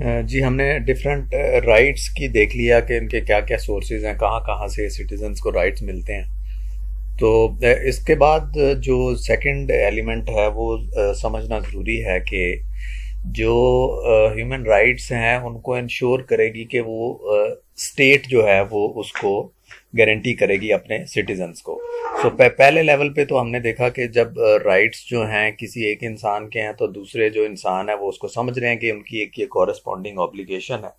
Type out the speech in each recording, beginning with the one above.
जी हमने different rights की देख लिया कि इनके क्या क्या सोर्सेज हैं कहाँ कहाँ से सिटीजन्स को राइट्स मिलते हैं तो इसके बाद जो सेकंड एलिमेंट है वो समझना ज़रूरी है कि जो ह्यूमन राइट्स हैं उनको इंश्योर करेगी कि वो स्टेट जो है वो उसको गारंटी करेगी अपने सिटीजन्स को सो so, पहले लेवल पे तो हमने देखा कि जब राइट्स uh, जो हैं किसी एक इंसान के हैं तो दूसरे जो इंसान है वो उसको समझ रहे हैं कि उनकी एक ये कॉरस्पॉन्डिंग ऑब्लिगेशन है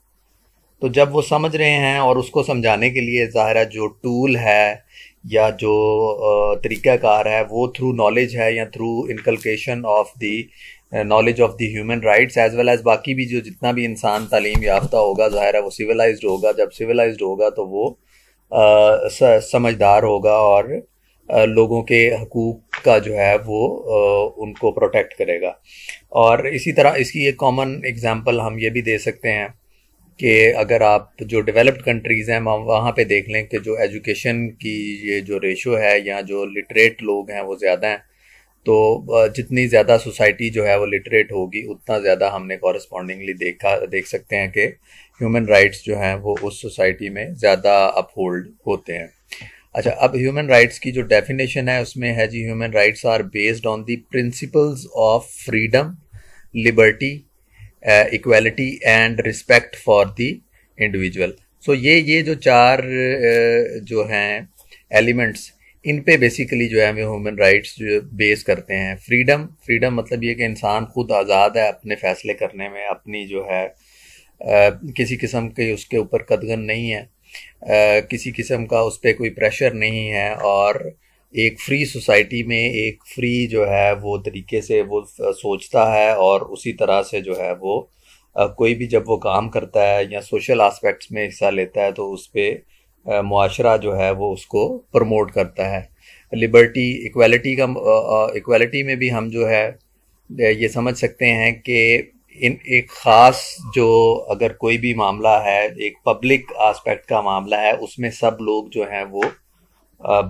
तो जब वो समझ रहे हैं और उसको समझाने के लिए ज़ाहिर जो टूल है या जो uh, तरीक़ाकार है वो थ्रू नॉलेज है या through inculcation of the knowledge of the human rights as well as बाकी भी जो जितना भी इंसान तालीम याफ्ता होगा ज़ाहिर है वो सिविलाइज्ड होगा जब सिविलाइज्ड होगा तो वो समझदार होगा और लोगों के हकूक का जो है वो उनको प्रोटेक्ट करेगा और इसी तरह इसकी एक कॉमन एग्जांपल हम ये भी दे सकते हैं कि अगर आप जो डेवलप्ड कंट्रीज़ हैं हम वहाँ पे देख लें कि जो एजुकेशन की ये जो रेशो है या जो लिटरेट लोग हैं वो ज़्यादा हैं तो जितनी ज़्यादा सोसाइटी जो है वो लिटरेट होगी उतना ज़्यादा हमने कॉरस्पॉन्डिंगली देखा देख सकते हैं कि ह्यूमन राइट्स जो हैं वो उस सोसाइटी में ज़्यादा अपहोल्ड होते हैं अच्छा अब ह्यूमन राइट्स की जो डेफिनेशन है उसमें है जी human rights are based on the principles of freedom liberty equality and respect for the individual so ये ये जो चार जो हैं एलिमेंट्स इन पे बेसिकली जो है हमें ह्यूमन राइट्स जो बेस करते हैं फ्रीडम फ्रीडम मतलब ये कि इंसान खुद आज़ाद है अपने फैसले करने में अपनी जो है आ, किसी किस्म के उसके ऊपर कदगन नहीं है आ, किसी किस्म का उस पर कोई प्रेशर नहीं है और एक फ्री सोसाइटी में एक फ्री जो है वो तरीके से वो सोचता है और उसी तरह से जो है वो कोई भी जब वो काम करता है या सोशल आस्पेक्ट्स में हिस्सा लेता है तो उस पर माशरा जो है वो उसको प्रमोट करता है लिबर्टी इक्वलिटी का इक्वलिटी में भी हम जो है ये समझ सकते हैं कि इन एक ख़ास जो अगर कोई भी मामला है एक पब्लिक आस्पेक्ट का मामला है उसमें सब लोग जो हैं वो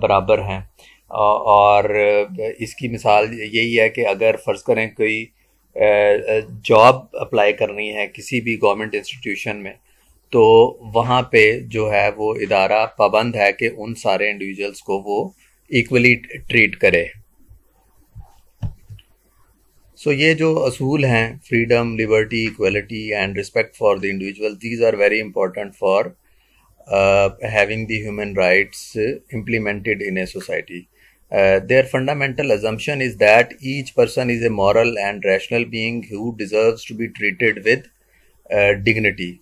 बराबर हैं और इसकी मिसाल यही है कि अगर फ़र्ज़ करें कोई जॉब अप्लाई करनी है किसी भी गवर्नमेंट इंस्टीट्यूशन में तो वहाँ पे जो है वो इदारा पाबंद है कि उन सारे इंडिविजुअल्स को वो इक्वली ट्रीट करे सो so, ये जो असूल हैं freedom liberty equality and respect for the individual these are very important for having the human rights implemented in a society their fundamental assumption is that each person is a moral and rational being who deserve to be treated with dignity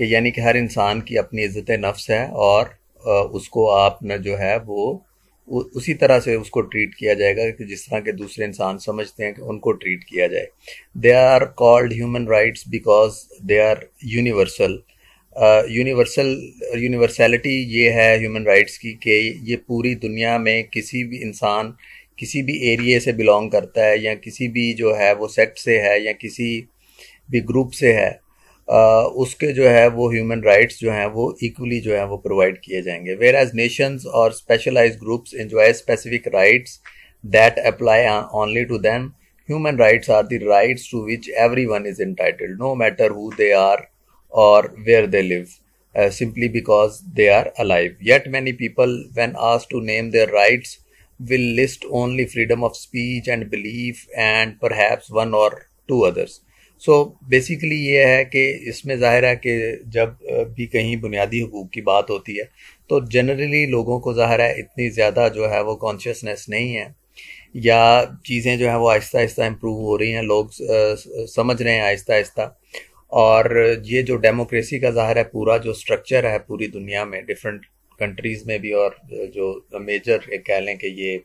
कि यानी कि हर इंसान की अपनी इज्जत नफ्स है और उसको आप न जो है वो उसी तरह से उसको ट्रीट किया जाएगा कि जिस तरह के दूसरे इंसान समझते हैं कि उनको ट्रीट किया जाए they are called human rights because they are universal universal universality ये है ह्यूमन राइट्स की कि ये पूरी दुनिया में किसी भी इंसान किसी भी एरिए से बिलोंग करता है या किसी भी जो है वो सेक्ट से है या किसी भी ग्रुप से है उसके जो है वो ह्यूमन राइट्स जो हैं वो इक्वली जो है वो प्रोवाइड किए जाएंगे whereas nation or specialize groups enjoy specific rights that apply only to them human rights are the rights to which everyone is entitled no matter who they are or where they live simply because they are alive yet many people when आज to name their rights will list only freedom of speech and belief and perhaps one or two others so so, basically ये है कि इसमें जाहिर है कि जब भी कहीं बुनियादी हकूक़ की बात होती है तो जनरली लोगों को जाहिर है इतनी ज़्यादा जो है वो कॉन्शियसनेस नहीं है या चीज़ें जो हैं वो आहिस्ता आहिस्ता इम्प्रूव हो रही हैं लोग समझ रहे हैं आहिस्ता आहिस्ता और ये जो डेमोक्रेसी का जाहिर है पूरा जो स्ट्रक्चर है पूरी दुनिया में डिफरेंट कंट्रीज़ में भी और जो मेजर एक कह लें कि ये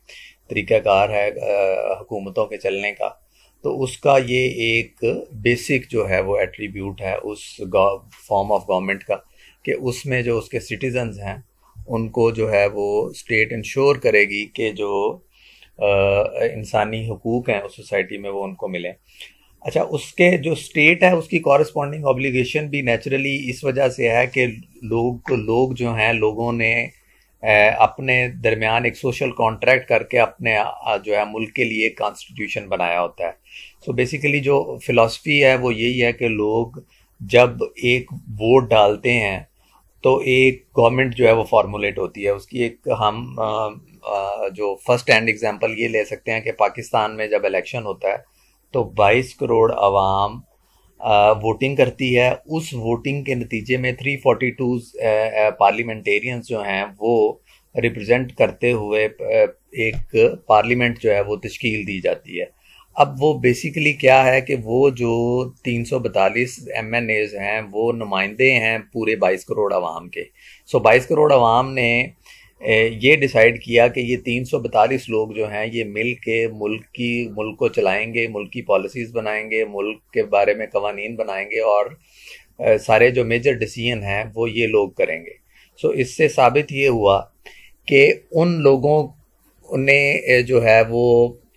तरीक़ाकार है हुकूमतों के चलने का तो उसका ये एक बेसिक जो है वो एट्रीब्यूट है उस फॉर्म ऑफ गवर्नमेंट का कि उसमें जो उसके सिटीजन हैं उनको जो है वो स्टेट इंश्योर करेगी कि जो इंसानी हकूक़ हैं उस सोसाइटी में वो उनको मिले अच्छा उसके जो स्टेट है उसकी कॉरस्पॉन्डिंग ऑब्लिगेशन भी नेचुरली इस वजह से है कि लोग लोग जो हैं लोगों ने अपने दरमियान एक सोशल कॉन्ट्रैक्ट करके अपने जो है मुल्क के लिए कॉन्स्टिट्यूशन बनाया होता है सो so बेसिकली जो फिलॉसफी है वो यही है कि लोग जब एक वोट डालते हैं तो एक गवर्नमेंट जो है वो फॉर्मुलेट होती है उसकी एक हम जो फर्स्ट हैंड एग्जांपल ये ले सकते हैं कि पाकिस्तान में जब इलेक्शन होता है तो 22 करोड़ आवाम वोटिंग करती है उस वोटिंग के नतीजे में 342 पार्लियामेंटेरियंस जो हैं वो रिप्रेजेंट करते हुए एक पार्लियामेंट जो है वो तश्कील दी जाती है अब वो बेसिकली क्या है कि वो जो तीन सौ बतालीस एम एन एज हैं वो नुमाइंदे हैं पूरे बाईस करोड़ आवाम के सो बाईस करोड़ आवाम ने ये डिसाइड किया कि ये तीन सौ बतालीस लोग जो हैं ये मिल के मुल्क की मुल्क को चलाएंगे मुल्क की पॉलिसीज़ बनाएंगे मुल्क के बारे में कवानीन बनाएंगे और सारे जो मेजर डिसीजन हैं वो ये लोग करेंगे सो इससे साबित ये हुआ कि उन लोगों ने जो है वो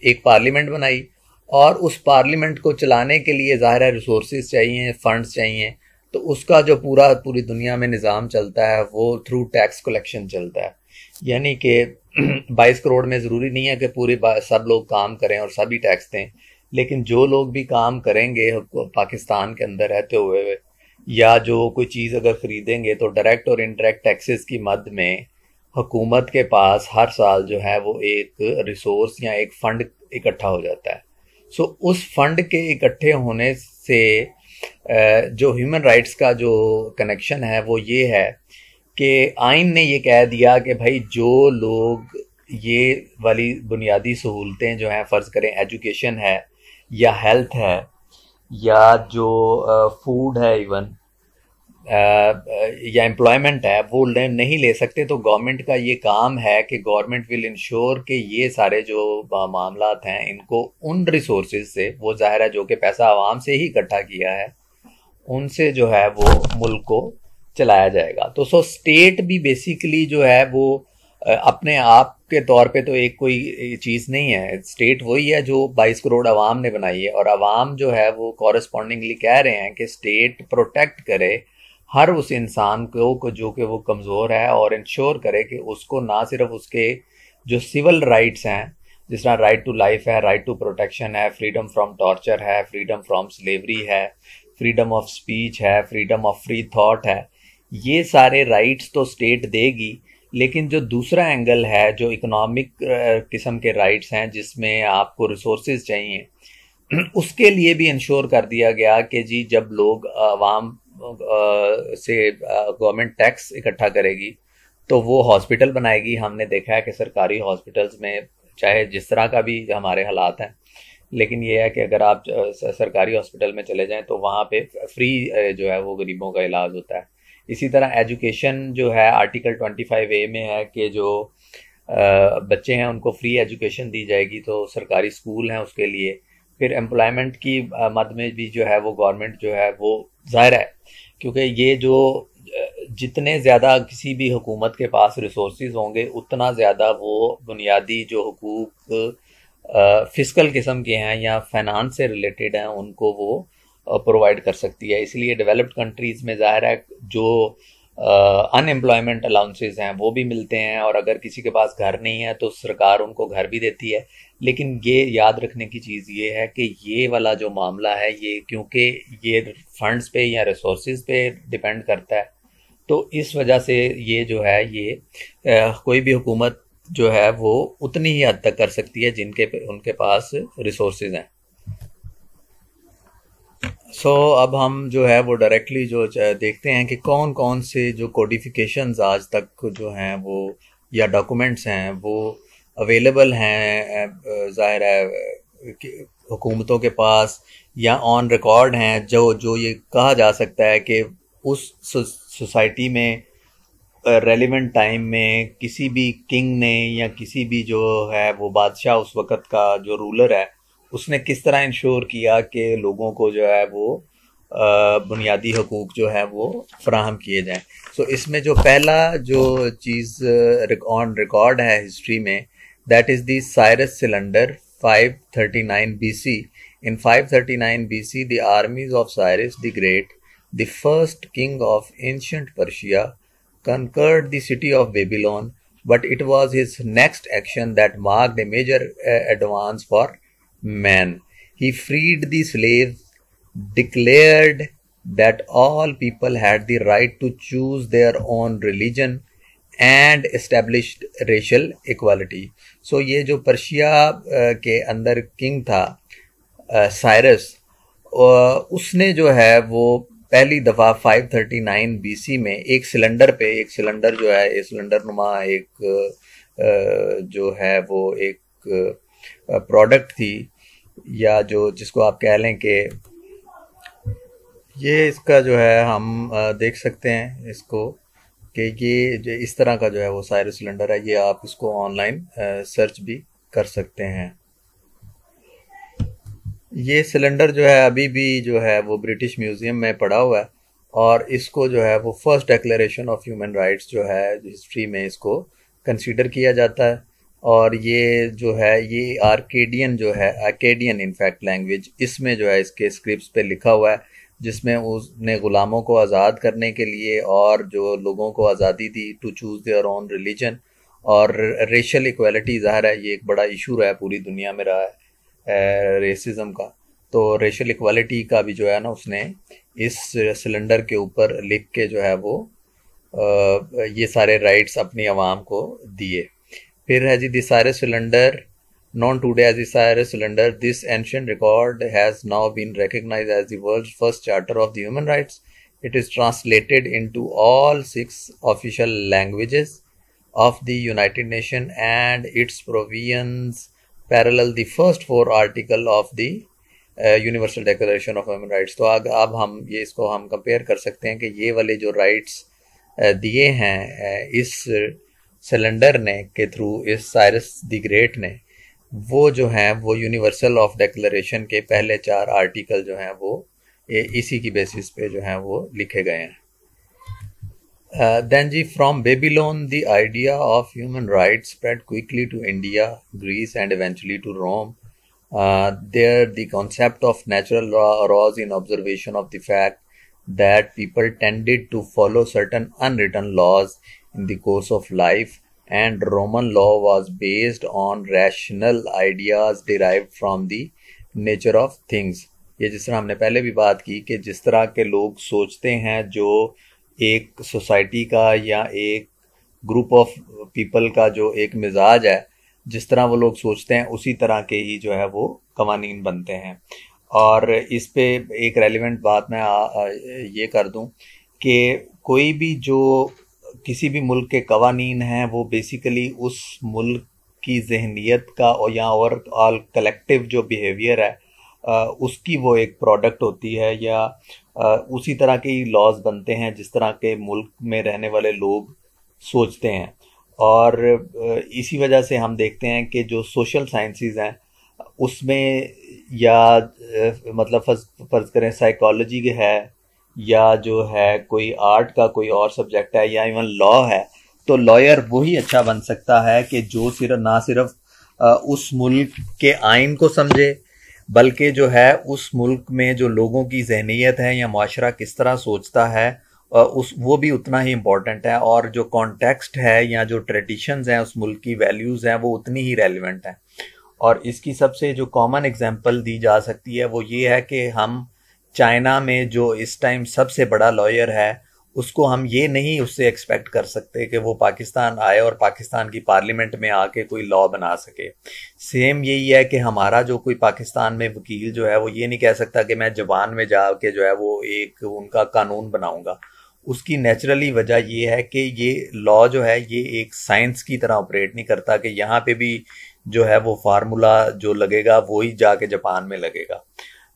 एक पार्लियामेंट बनाई और उस पार्लियामेंट को चलाने के लिए ज़ाहिर है रिसोर्स चाहिए फंड्स चाहिए तो उसका जो पूरा पूरी दुनिया में निज़ाम चलता है वो थ्रू टैक्स कलेक्शन चलता है यानी कि बाईस करोड़ में ज़रूरी नहीं है कि पूरे सब लोग काम करें और सभी टैक्स दें लेकिन जो लोग भी काम करेंगे पाकिस्तान के अंदर रहते हुए या जो कोई चीज़ अगर ख़रीदेंगे तो डायरेक्ट और इनडायरेक्ट टैक्सेस की मद में हुकूमत के पास हर साल जो है वो एक रिसोर्स या एक फ़ंड इकट्ठा हो जाता है सो so, उस फंड के इकट्ठे होने से जो ह्यूमन राइट्स का जो कनेक्शन है वो ये है कि आइन ने ये कह दिया कि भाई जो लोग ये वाली बुनियादी सहूलतें जो हैं फ़र्ज़ करें एजुकेशन है या हेल्थ है या जो फूड है इवन या एम्प्लॉयमेंट है वो ले, नहीं ले सकते तो गवर्नमेंट का ये काम है कि गवर्नमेंट विल इंश्योर कि ये सारे जो मामला हैं इनको उन रिसोर्स से वो ज़ाहिर है जो कि पैसा आवाम से ही इकट्ठा किया है उनसे जो है वो मुल्क को चलाया जाएगा तो सो स्टेट भी बेसिकली जो है वो अपने आप के तौर पे तो एक कोई चीज़ नहीं है स्टेट वही है जो 22 करोड़ अवाम ने बनाई है और अवाम जो है वो कॉरेस्पॉन्डिंगली कह रहे हैं कि स्टेट प्रोटेक्ट करे हर उस इंसान को, को जो कि वो कमज़ोर है और इंश्योर करे कि उसको ना सिर्फ उसके जो सिविल राइट्स हैं जिस तरह राइट टू लाइफ है राइट टू प्रोटेक्शन है फ्रीडम फ्रॉम टॉर्चर है फ्रीडम फ्रॉम स्लेवरी है फ्रीडम ऑफ स्पीच है फ्रीडम ऑफ फ्री थाट है ये सारे राइट्स तो स्टेट देगी लेकिन जो दूसरा एंगल है जो इकोनॉमिक किस्म के राइट्स हैं जिसमें आपको रिसोर्सेज चाहिए उसके लिए भी इंश्योर कर दिया गया कि जी जब लोग आवाम से गवर्नमेंट टैक्स इकट्ठा करेगी तो वो हॉस्पिटल बनाएगी हमने देखा है कि सरकारी हॉस्पिटल्स में चाहे जिस तरह का भी हमारे हालात हैं लेकिन ये है कि अगर आप सरकारी हॉस्पिटल में चले जाएं तो वहाँ पे फ्री जो है वो गरीबों का इलाज होता है इसी तरह एजुकेशन जो है आर्टिकल 25 ए में है कि जो बच्चे हैं उनको फ्री एजुकेशन दी जाएगी तो सरकारी स्कूल हैं उसके लिए फिर एम्प्लॉयमेंट की मद में भी जो है वो गवर्नमेंट जो है वो ज़ाहिर है क्योंकि ये जो जितने ज़्यादा किसी भी हुकूमत के पास रिसोर्स होंगे उतना ज़्यादा वो बुनियादी जो हकूक फिजिकल किस्म के हैं या फाइनानस से रिलेटेड हैं उनको वो प्रोवाइड कर सकती है इसलिए डेवलप्ड कंट्रीज़ में ज़ाहिर है जो अनएम्प्लॉयमेंट uh, अलाउंसेज हैं वो भी मिलते हैं और अगर किसी के पास घर नहीं है तो सरकार उनको घर भी देती है लेकिन ये याद रखने की चीज़ ये है कि ये वाला जो मामला है ये क्योंकि ये फंड्स पे या रिसोर्स पे डिपेंड करता है तो इस वजह से ये जो है ये आ, कोई भी हुकूमत जो है वो उतनी ही हद तक कर सकती है जिनके उनके पास रिसोर्स हैं सो so, अब हम जो है वो डायरेक्टली जो देखते हैं कि कौन कौन से जो कोडिफिकेशन आज तक जो हैं वो या डॉक्यूमेंट्स हैं वो अवेलेबल हैं ज़ाहिर है हुकूमतों के पास या ऑन रिकॉर्ड हैं जो जो ये कहा जा सकता है कि उस सोसाइटी में रेलिवेंट टाइम में किसी भी किंग ने या किसी भी जो है वो बादशाह उस वक़्त का जो रूलर है उसने किस तरह इंश्योर किया कि लोगों को जो है वो बुनियादी हकूक जो है वो फ्राहम किए जाएं सो so, इसमें जो पहला जो चीज़ ऑन रिकॉर्ड है हिस्ट्री में that is the Cyrus cylinder 539 BC in 539 BC सी armies of Cyrus the great the first king of ancient Persia conquered the city of Babylon but it was his next action that mark the major advance for man. He freed the slaves, declared that all people had the right to choose their own religion and established racial equality so ये जो Persia के अंदर king था Cyrus उसने जो है वो पहली दफ़ा 539 बीसी में एक सिलेंडर पे एक सिलेंडर जो है एक सिलेंडर नुमा एक जो है वो एक प्रोडक्ट थी या जो जिसको आप कह लें कि ये इसका जो है हम देख सकते हैं इसको कि ये जो इस तरह का जो है वो साइर सिलेंडर है ये आप इसको ऑनलाइन सर्च भी कर सकते हैं ये सिलेंडर जो है अभी भी जो है वो ब्रिटिश म्यूज़ियम में पड़ा हुआ है और इसको जो है वो first declaration of human rights जो है हिस्ट्री में इसको कंसीडर किया जाता है और ये जो है ये आर्केडियन जो है आर्केडियन इनफैक्ट लैंग्वेज इसमें जो है इसके स्क्रिप्ट पे लिखा हुआ है जिसमें उसने ग़ुलामों को आज़ाद करने के लिए और जो लोगों को आज़ादी दी to choose their own religion और रेशल इक्वलिटी ज़ाहिर है ये एक बड़ा इशू रहा है पूरी दुनिया में रहा है रेसिज्म का तो रेशल इक्वलिटी का भी जो है ना उसने इस सिलेंडर के ऊपर लिख के जो है वो ये सारे राइट्स अपनी आवाम को दिए फिर है जी the Cyrus cylinder known today as the Cyrus cylinder this ancient record has now been recognize as the world's first charter of the human rights it is translated in all six official languages of the United Nation and its provisions parallel the first four article of the universal declaration of human rights तो अगर अब हम ये इसको हम compare कर सकते हैं कि ये वाले जो राइट्स uh, दिए हैं uh, इस सिलेंडर ने के थ्रू इस साइरस द ग्रेट ने वो जो हैं वो यूनिवर्सल ऑफ डेक्लरेशन के पहले चार आर्टिकल जो हैं वो इसी की बेसिस पे जो हैं वो लिखे गए हैं देन uh, जी from Babylon the idea of human right spread quickly to India Greece and eventually to Rome there the concept of natural law arose in observation of the fact that people tended to follow certain unwritten laws in the course of life and Roman law was based on rational ideas derived from the nature of things ये जिस तरह हमने पहले भी बात की कि जिस तरह के लोग सोचते हैं जो एक सोसाइटी का या एक ग्रुप ऑफ पीपल का जो एक मिजाज है जिस तरह वो लोग सोचते हैं उसी तरह के ही जो है वो कवानी बनते हैं और इस पे एक रेलिवेंट बात मैं आ, आ, ये कर दूं कि कोई भी जो किसी भी मुल्क के कवानीन हैं वो बेसिकली उस मुल्क की जहनीत का और या और ऑल कलेक्टिव जो बिहेवियर है उसकी वो एक प्रोडक्ट होती है या उसी तरह के लॉज बनते हैं जिस तरह के मुल्क में रहने वाले लोग सोचते हैं और इसी वजह से हम देखते हैं कि जो सोशल साइंसेज हैं उसमें या मतलब फर्ज फर्ज करें साइकोलॉजी है या जो है कोई आर्ट का कोई और सब्जेक्ट है या इवन लॉ है तो लॉयर वही अच्छा बन सकता है कि जो सिर्फ ना सिर्फ उस मुल्क के आइन को समझे बल्कि जो है उस मुल्क में जो लोगों की जहनीत है या माशरा किस तरह सोचता है उस वो भी उतना ही इम्पॉर्टेंट है और जो कॉन्टेक्स्ट है या जो ट्रेडिशंस हैं उस मुल्क की वैल्यूज़ हैं वो उतनी ही रेलिवेंट हैं और इसकी सबसे जो कॉमन एग्जांपल दी जा सकती है वो ये है कि हम चाइना में जो इस टाइम सबसे बड़ा लॉयर है उसको हम ये नहीं उससे एक्सपेक्ट कर सकते कि वो पाकिस्तान आए और पाकिस्तान की पार्लियामेंट में आके कोई लॉ बना सके सेम यही है कि हमारा जो कोई पाकिस्तान में वकील जो है वो ये नहीं कह सकता कि मैं जवान में जा के जो है वो एक उनका कानून बनाऊंगा उसकी नेचुरली वजह ये है कि ये लॉ जो है ये एक साइंस की तरह ऑपरेट नहीं करता कि यहाँ पे भी जो है वो फार्मूला जो लगेगा वही जाके जापान में लगेगा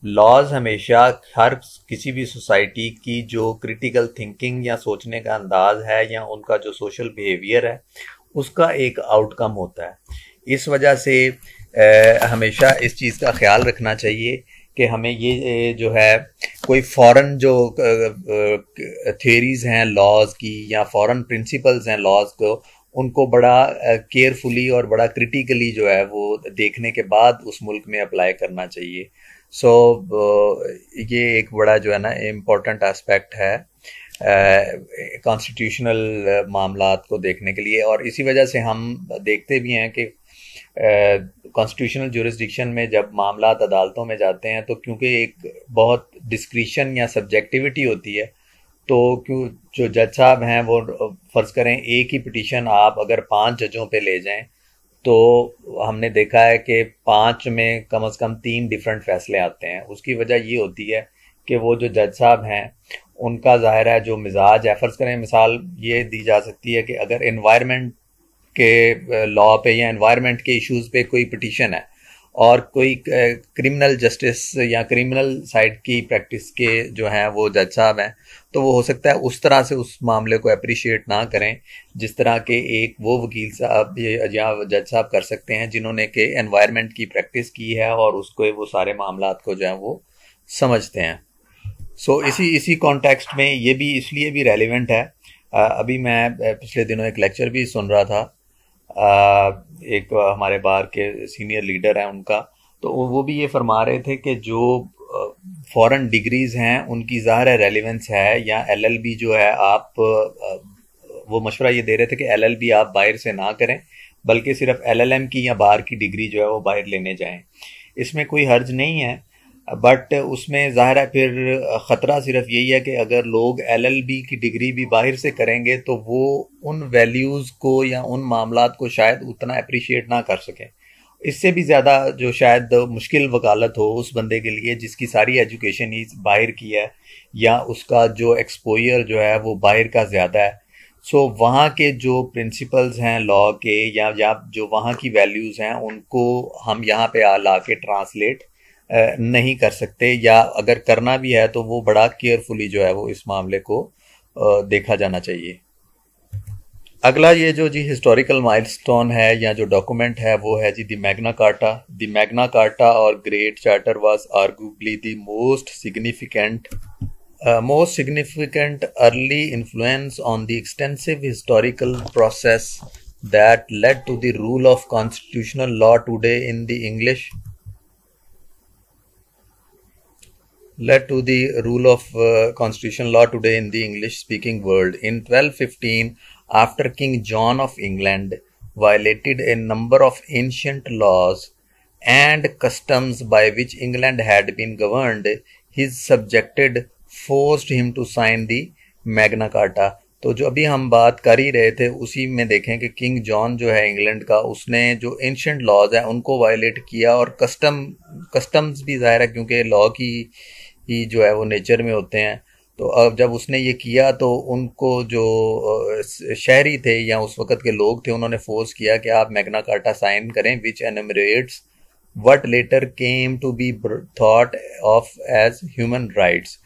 लॉज हमेशा हर किसी भी सोसाइटी की जो क्रिटिकल थिंकिंग या सोचने का अंदाज है या उनका जो सोशल बिहेवियर है उसका एक आउटकम होता है इस वजह से आ, हमेशा इस चीज़ का ख्याल रखना चाहिए कि हमें ये जो है कोई फॉरेन जो थेरीज हैं लॉज की या फॉरेन प्रिंसिपल्स हैं लॉज को उनको बड़ा केयरफुली और बड़ा क्रिटिकली जो है वो देखने के बाद उस मुल्क में अप्लाई करना चाहिए सो so, uh, ये एक बड़ा जो है ना इम्पोर्टेंट एस्पेक्ट है कॉन्स्टिट्यूशनल uh, uh, मामला को देखने के लिए और इसी वजह से हम देखते भी हैं कि कॉन्स्टिट्यूशनल जुरिस्डिक्शन में जब मामला अदालतों में जाते हैं तो क्योंकि एक बहुत डिस्क्रिशन या सब्जेक्टिविटी होती है तो क्यों जो जज साहब हैं वो फ़र्ज़ करें एक ही पिटीशन आप अगर पांच जजों पे ले जाएं तो हमने देखा है कि पाँच में कम से कम तीन डिफरेंट फैसले आते हैं उसकी वजह ये होती है कि वो जो जज साहब हैं उनका ज़ाहिर है जो मिजाज है फ़र्ज़ करें मिसाल ये दी जा सकती है कि अगर इन्वायरमेंट के लॉ पे या इन्वायरमेंट के इश्यूज पे कोई पटिशन है और कोई क्रिमिनल जस्टिस या क्रिमिनल साइड की प्रैक्टिस के जो हैं वो जज साहब हैं तो वो हो सकता है उस तरह से उस मामले को अप्रिशिएट ना करें जिस तरह के एक वो वकील साहब या जज साहब कर सकते हैं जिन्होंने के एनवायरनमेंट की प्रैक्टिस की है और उसको वो सारे मामला को जो है वो समझते हैं सो so, इसी इसी कॉन्टेक्स्ट में ये भी इसलिए भी रेलिवेंट है अभी मैं पिछले दिनों एक लेक्चर भी सुन रहा था एक हमारे बार के सीनियर लीडर हैं उनका तो वो भी ये फरमा रहे थे कि जो फॉरेन डिग्रीज़ हैं उनकी ज़ाहिर है रेलिवेंस है या एलएलबी जो है आप वो मशवरा ये दे रहे थे कि एलएलबी आप बाहर से ना करें बल्कि सिर्फ एलएलएम की या बाहर की डिग्री जो है वो बाहर लेने जाएं इसमें कोई हर्ज नहीं है बट उसमें ज़ाहिर है फिर ख़तरा सिर्फ यही है कि अगर लोग बी की डिग्री भी बाहर से करेंगे तो वो उन वैल्यूज़ को या उन मामला को शायद उतना अप्रिशिएट ना कर सकें इससे भी ज़्यादा जो शायद मुश्किल वकालत हो उस बंदे के लिए जिसकी सारी एजुकेशन ही बाहर की है या उसका जो एक्सपोयर जो है वो बाहर का ज़्यादा है सो so, वहाँ के जो प्रिंसिपल्स हैं लॉ के या, या जो वहाँ की वैल्यूज़ हैं उनको हम यहाँ पे आ ला के ट्रांसलेट नहीं कर सकते या अगर करना भी है तो वो बड़ा केयरफुली जो है वो इस मामले को देखा जाना चाहिए अगला ये जो जी हिस्टोरिकल माइलस्टोन है या जो डॉक्यूमेंट है वो है जी the Magna Carta the Magna Carta or great charter was arguably the most significant most significant early influence on the extensive historical process that led to the rule of constitutional law today in the English led to the rule of uh, constitution law today in the English speaking world. In 1215, after King John of England violated a number of ancient laws and customs by which England had been governed, his subjected forced him to sign the Magna Carta. तो जो अभी हम बात कर ही रहे थे उसी में देखें कि किंग जॉन जो है इंग्लैंड का उसने जो एंशंट लॉज है उनको वायलेट किया और कस्टम कस्टम्स भी ज़ाहिर है क्योंकि लॉ की ही जो है वो नेचर में होते हैं तो अब जब उसने ये किया तो उनको जो शहरी थे या उस वक़्त के लोग थे उन्होंने फोर्स किया कि आप मैगना कार्टा साइन करें which enumerates what later came to be thought of as human rights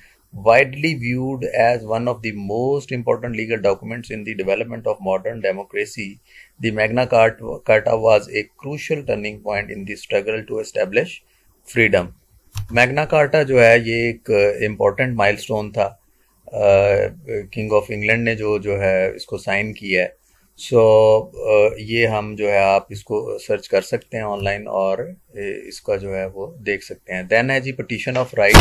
widely viewed as one of the most important legal documents in the development of modern democracy the Magna Carta was a crucial turning point in the struggle to establish freedom Magna Carta जो है ये एक important uh, milestone था king of England ने जो जो है इसको साइन किया है सो so, uh, ये हम जो है आप इसको सर्च कर सकते हैं ऑनलाइन और uh, इसका जो है वो देख सकते हैं देन है जी petition of right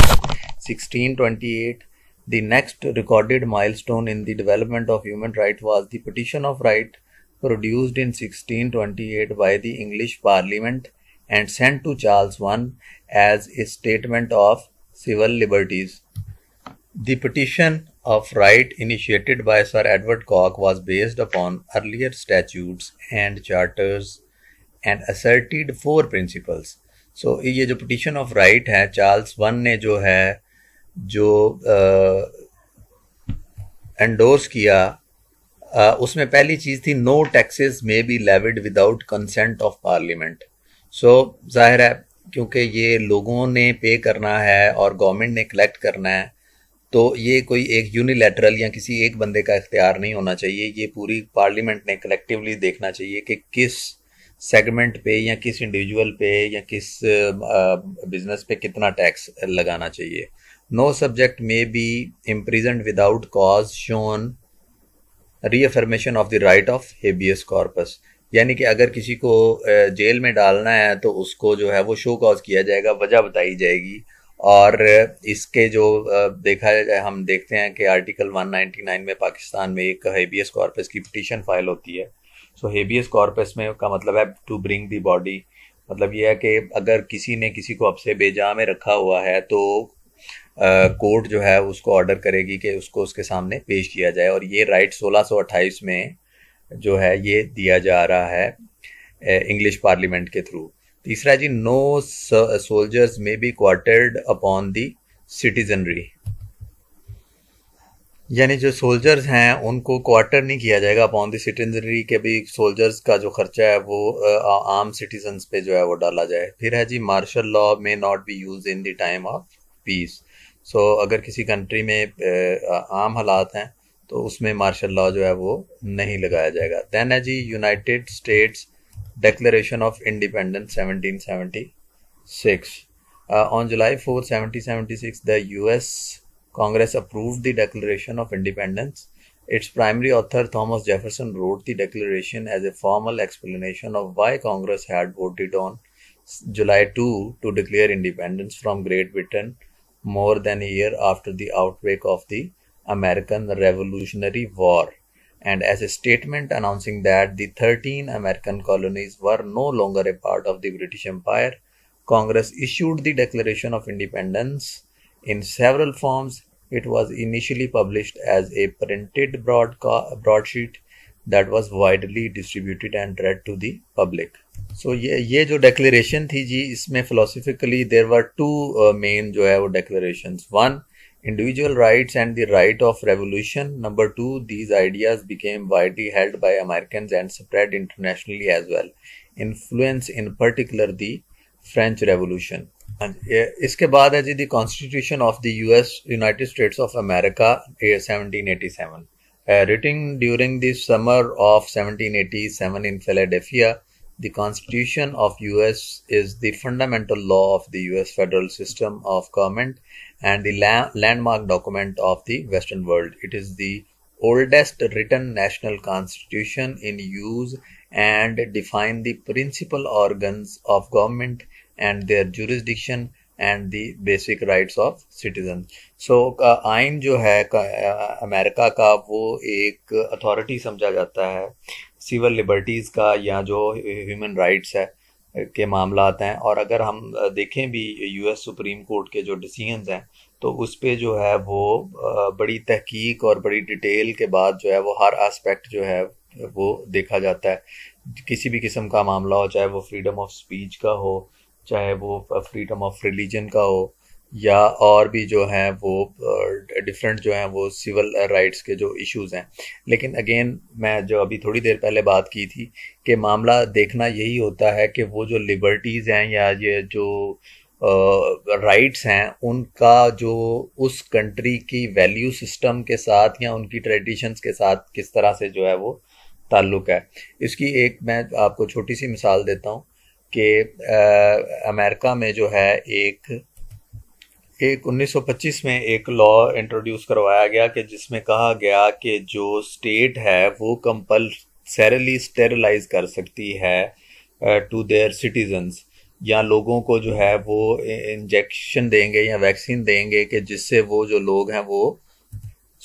1628 the next recorded milestone in the development of human right was the petition of right produced in 1628 by the English parliament and sent to Charles I as a statement of civil liberties. The petition of right initiated by Sir Edward Coke was based upon earlier statutes and charters and asserted four principles. So ये जो petition of right है Charles I ने जो है जो endorse uh, किया आ, uh, उसमें पहली चीज़ थी No taxes may be levied without consent of Parliament. So so, जाहिर है क्योंकि ये लोगों ने पे करना है और गवर्नमेंट ने कलेक्ट करना है तो ये कोई एक यूनिलेटरल या किसी एक बंदे का इख्तियार नहीं होना चाहिए ये पूरी पार्लियामेंट ने कलेक्टिवली देखना चाहिए कि किस सेगमेंट पे या किस इंडिविजुअल पे या किस बिजनेस पे कितना टैक्स लगाना चाहिए no subject may be imprisoned without cause shown reaffirmation of the right of habeas corpus यानी कि अगर किसी को जेल में डालना है तो उसको जो है वो शो कॉज किया जाएगा वजह बताई जाएगी और इसके जो देखा जाए हम देखते हैं कि आर्टिकल 199 में पाकिस्तान में एक हेबियस कॉर्पस की पिटिशन फाइल होती है सो हेबियस कॉर्पस में का मतलब है टू ब्रिंग दी बॉडी मतलब यह है कि अगर किसी ने किसी को अब से बेजा में रखा हुआ है तो कोर्ट जो है उसको ऑर्डर करेगी कि उसको उसके सामने पेश किया जाए और ये राइट सोलह में जो है ये दिया जा रहा है इंग्लिश पार्लियामेंट के थ्रू तीसरा जी no soldiers may be quartered upon the citizenry यानी जो सोल्जर्स हैं उनको क्वार्टर नहीं किया जाएगा अपॉन दी सिटीजनरी के भी सोल्जर्स का जो खर्चा है वो आम सिटीजन पे जो है वो डाला जाए फिर है जी martial law may not be use in the time of peace so अगर किसी कंट्री में आम हालात हैं तो उसमें मार्शल लॉ जो है वो नहीं लगाया जाएगा देन है जी United States declaration of independence 1776 on July four seventy the US Congress approve the declaration of independence its primary author Thomas Jefferson wrote the declaration as a formal explanation of why Congress had voted on July two to declare independence from Great Britain more than year after the outbreak of the American Revolutionary War and as a statement announcing that the 13 American colonies were no longer a part of the British Empire, Congress issued the Declaration of Independence in several forms. It was initially published as a printed broadsheet that was widely distributed and read to the public. So so, ये ये जो declaration थी जी इसमें philosophically there were two main जो है वो declaration one individual rights and the right of revolution. Number two, these ideas became widely held by Americans and spread internationally as well. Influence in particular the French Revolution. इसके बाद है जी the constitution of the US United States of America 1787 writing during the summer of 1787 in Philadelphia. The Constitution of US is the fundamental law of the US federal system of government and the la landmark document of the Western world. It is the oldest written national constitution in use and define the principal organs of government and their jurisdiction the basic rights of citizens. So, so आइन jo hai America ka wo ek authority samjha जाता hai. Civil liberties का या जो human rights है के मामला हैं और अगर हम देखें भी यूएस सुप्रीम कोर्ट के जो डिसीजंस हैं तो उस पर जो है वो बड़ी तहकीक और बड़ी डिटेल के बाद जो है वो हर एस्पेक्ट जो है वो देखा जाता है किसी भी किस्म का मामला हो चाहे वो फ्रीडम ऑफ स्पीच का हो चाहे वो फ्रीडम ऑफ रिलीजन का हो या और भी जो हैं वो डिफरेंट जो हैं वो सिविल राइट्स के जो इश्यूज़ हैं लेकिन अगेन मैं जो अभी थोड़ी देर पहले बात की थी कि मामला देखना यही होता है कि वो जो लिबर्टीज़ हैं या ये जो राइट्स uh, हैं उनका जो उस कंट्री की वैल्यू सिस्टम के साथ या उनकी ट्रेडिशंस के साथ किस तरह से जो है वो ताल्लुक़ है इसकी एक मैं आपको छोटी सी मिसाल देता हूँ कि अमेरिका में जो है एक एक 1925 में एक लॉ इंट्रोड्यूस करवाया गया कि जिसमें कहा गया कि जो स्टेट है वो कंपलसरली स्टेरलाइज कर सकती है टू देयर सिटीजन्स या लोगों को जो है वो इंजेक्शन देंगे या वैक्सीन देंगे कि जिससे वो जो लोग हैं वो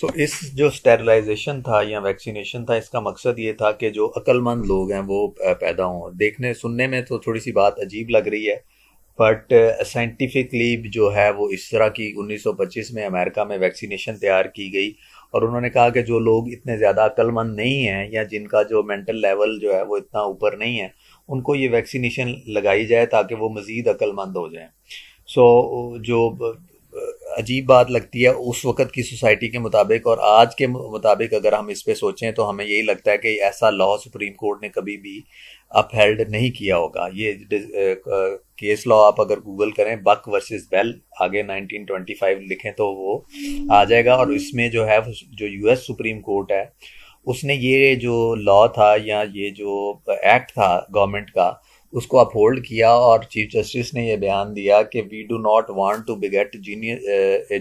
सो so, इस जो स्टेरलाइजेशन था या वैक्सीनेशन था इसका मकसद ये था कि जो अक्लमंद लोग हैं वो uh, पैदा हों देखने सुनने में तो थोड़ी सी बात अजीब लग रही है बट साइंटिफिकली uh, जो है वो इस तरह की 1925 में अमेरिका में वैक्सीनेशन तैयार की गई और उन्होंने कहा कि जो लोग इतने ज़्यादा अक्लमंद नहीं हैं या जिनका जो मेंटल लेवल जो है वो इतना ऊपर नहीं है उनको ये वैक्सीनेशन लगाई जाए ताकि वो मज़ीद अक्लमंद हो जाएं सो so, जो अजीब बात लगती है उस वक्त की सोसाइटी के मुताबिक और आज के मुताबिक अगर हम इस पर सोचें तो हमें यही लगता है कि ऐसा लॉ सुप्रीम कोर्ट ने कभी भी अपहेल्ड नहीं किया होगा ये केस लॉ आप अगर गूगल करें बक वर्सेस बेल आगे 1925 लिखें तो वो आ जाएगा और इसमें जो है जो यूएस सुप्रीम कोर्ट है उसने ये जो लॉ था या ये जो एक्ट था गवर्नमेंट का उसको अपहोल्ड किया और चीफ जस्टिस ने यह बयान दिया कि we do not want to beget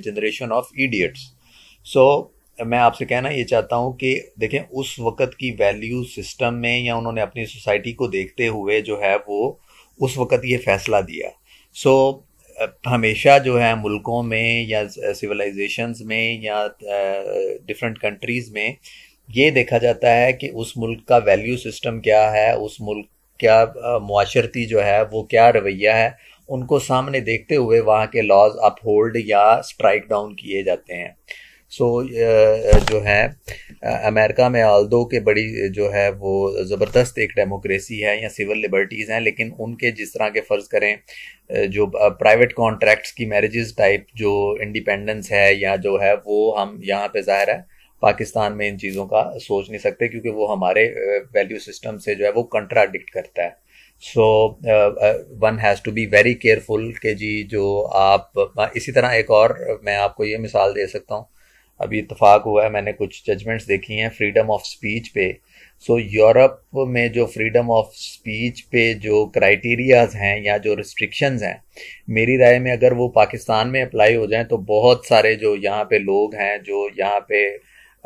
generation of idiots so मैं आपसे कहना ये चाहता हूँ कि देखें उस वक़्त की वैल्यू सिस्टम में या उन्होंने अपनी सोसाइटी को देखते हुए जो है वो उस वक़्त ये फ़ैसला दिया सो so, हमेशा जो है मुल्कों में या सिविलाइजेशंस uh, में या डिफरेंट uh, कंट्रीज़ में ये देखा जाता है कि उस मुल्क का वैल्यू सिस्टम क्या है उस मुल्क क्या माशरती जो है वो क्या रवैया है उनको सामने देखते हुए वहाँ के लॉज अप होल्ड या स्ट्राइक डाउन किए जाते हैं सो so, जो है अमेरिका में आल के बड़ी जो है वो ज़बरदस्त एक डेमोक्रेसी है या सिविल लिबर्टीज़ हैं लेकिन उनके जिस तरह के फ़र्ज़ करें जो प्राइवेट कॉन्ट्रैक्ट्स की मैरिजेस टाइप जो इंडिपेंडेंस है या जो है वो हम यहाँ पे ज़ाहिर है पाकिस्तान में इन चीज़ों का सोच नहीं सकते क्योंकि वो हमारे वैल्यू सिस्टम से जो है वो कंट्राडिक्ट करता है so one has to be very careful के जी जो आप इसी तरह एक और मैं आपको ये मिसाल दे सकता हूँ अभी इतफाक़ हुआ है मैंने कुछ जजमेंट्स देखी हैं फ्रीडम ऑफ स्पीच पे सो so, यूरोप में जो फ्रीडम ऑफ स्पीच पे जो क्राइटेरियाज हैं या जो रिस्ट्रिक्शंस हैं मेरी राय में अगर वो पाकिस्तान में अप्लाई हो जाएं तो बहुत सारे जो यहाँ पे लोग हैं जो यहाँ पे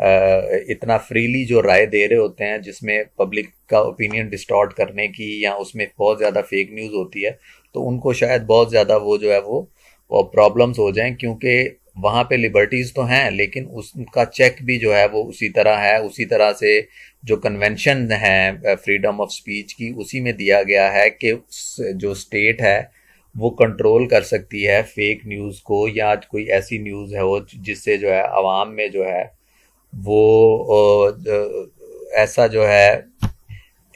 इतना फ्रीली जो राय दे रहे होते हैं जिसमें पब्लिक का ओपिनियन डिस्टॉर्ट करने की या उसमें बहुत ज़्यादा फेक न्यूज़ होती है तो उनको शायद बहुत ज़्यादा वो जो है वो, वो प्रॉब्लम्स हो जाएं क्योंकि वहाँ पे लिबर्टीज़ तो हैं लेकिन उसका चेक भी जो है वो उसी तरह है उसी तरह से जो कन्वेंशन है फ्रीडम ऑफ स्पीच की उसी में दिया गया है कि जो स्टेट है वो कंट्रोल कर सकती है फेक न्यूज़ को या कोई ऐसी न्यूज़ है वो जिससे जो है आवाम में जो है वो ऐसा जो है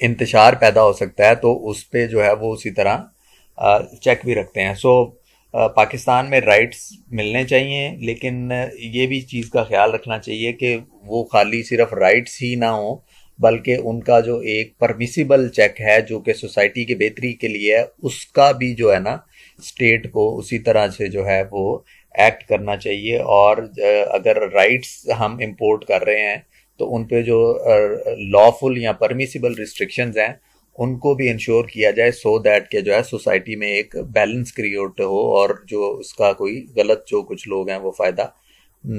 इंतशार पैदा हो सकता है तो उस पर जो है वो उसी तरह चेक भी रखते हैं सो पाकिस्तान में राइट्स मिलने चाहिए लेकिन ये भी चीज़ का ख्याल रखना चाहिए कि वो खाली सिर्फ राइट्स ही ना हो बल्कि उनका जो एक परमिसिबल चेक है जो कि सोसाइटी के बेहतरी के लिए है उसका भी जो है ना स्टेट को उसी तरह से जो है वो एक्ट करना चाहिए और अगर राइट्स हम इम्पोर्ट कर रहे हैं तो उन पे जो लॉफुल या परमिसिबल रिस्ट्रिक्शन हैं उनको भी इंश्योर किया जाए सो दैट के जो है सोसाइटी में एक बैलेंस क्रिएट हो और जो उसका कोई गलत जो कुछ लोग हैं वो फ़ायदा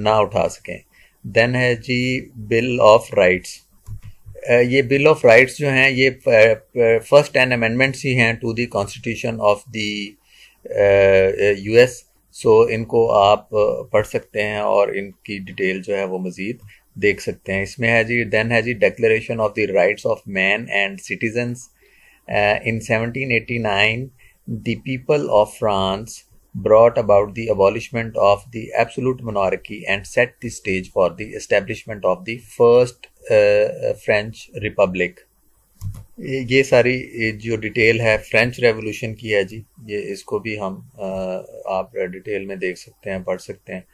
ना उठा सकें देन है जी बिल ऑफ राइट्स ये बिल ऑफ राइट्स जो हैं ये फर्स्ट टेन अमेंडमेंट्स ही हैं to the constitution of the US so इनको आप पढ़ सकते हैं और इनकी डिटेल जो है वो मजीद देख सकते हैं इसमें है जी देन है जी declaration of the rights of man and citizen in seventeen 1789 the people of France brought about the abolishment of the absolute monarchy and set the stage for the establishment of the first French republic ये सारी जो detail है French revolution की है जी ये इसको भी हम आप डिटेल में देख सकते हैं पढ़ सकते हैं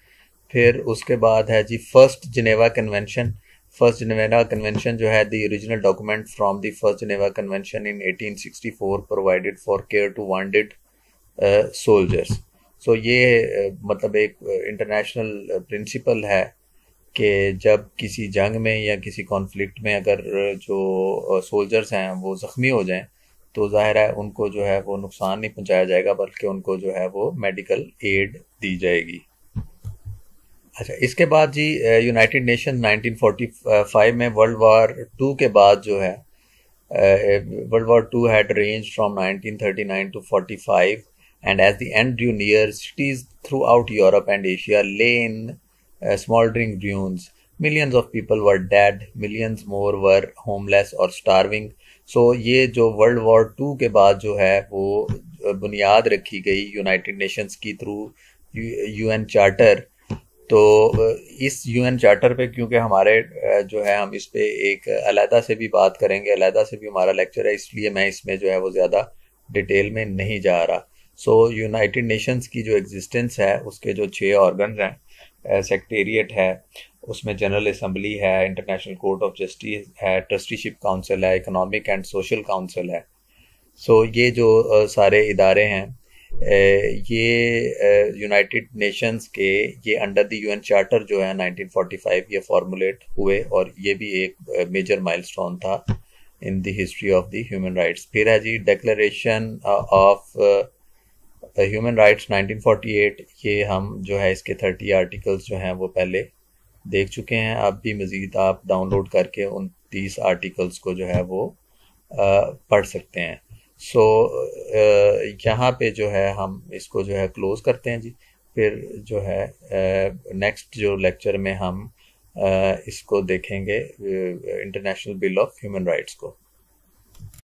फिर उसके बाद है जी first Geneva convention first Geneva convention जो है the original document from the first Geneva convention in 1864 provided for care to wounded soldiers so ये मतलब एक इंटरनेशनल प्रिंसिपल है कि जब किसी जंग में या किसी कॉन्फ्लिक्ट में अगर जो सोल्जर्स हैं वो ज़ख्मी हो जाएं तो ज़ाहिर है उनको जो है वो नुकसान नहीं पहुंचाया जाएगा बल्कि उनको जो है वो मेडिकल एड दी जाएगी अच्छा इसके बाद जी यूनाइटेड नेशन 1945 में वर्ल्ड वार टू के बाद जो है world war two had range from 1939 to 45 and as the end you near cities throughout Europe and Asia lain Uh, smoldering dunes. Millions of people were dead, millions more were homeless or starving. So ये जो world war to के बाद जो है वो uh, बुनियाद रखी गई यूनाइटेड नेशंस की थ्रू यूएन चार्टर तो uh, इस यूएन चार्टर पे क्योंकि हमारे जो है हम इस पे एक अलहदा से भी बात करेंगे अलहदा से भी हमारा लेक्चर है इसलिए मैं इसमें जो है वो ज़्यादा डिटेल में नहीं जा रहा सो यूनाइटेड नेशंस की जो एग्जिस्टेंस है उसके जो छः ऑर्गन हैं सेक्रेटेरिएट है उसमें जनरल असम्बली है इंटरनेशनल कोर्ट ऑफ जस्टिस है ट्रस्टीशिप काउंसिल है इकोनॉमिक एंड सोशल काउंसिल है सो ये जो सारे इदारे हैं ये यूनाइटेड नेशंस के ये अंडर द यूएन चार्टर जो है 1945 ये फॉर्मुलेट हुए और ये भी एक मेजर माइलस्टोन था in the history of the human rights फिर है जी declaration of the human rights 1948 ये हम जो है इसके 30 आर्टिकल्स जो हैं वो पहले देख चुके हैं अब भी मज़ीद आप डाउनलोड करके उन 30 आर्टिकल्स को जो है वो आ, पढ़ सकते हैं सो so, यहाँ पे जो है हम इसको जो है क्लोज़ करते हैं जी फिर जो है नेक्स्ट जो लेक्चर में हम आ, इसको देखेंगे international bill of human rights को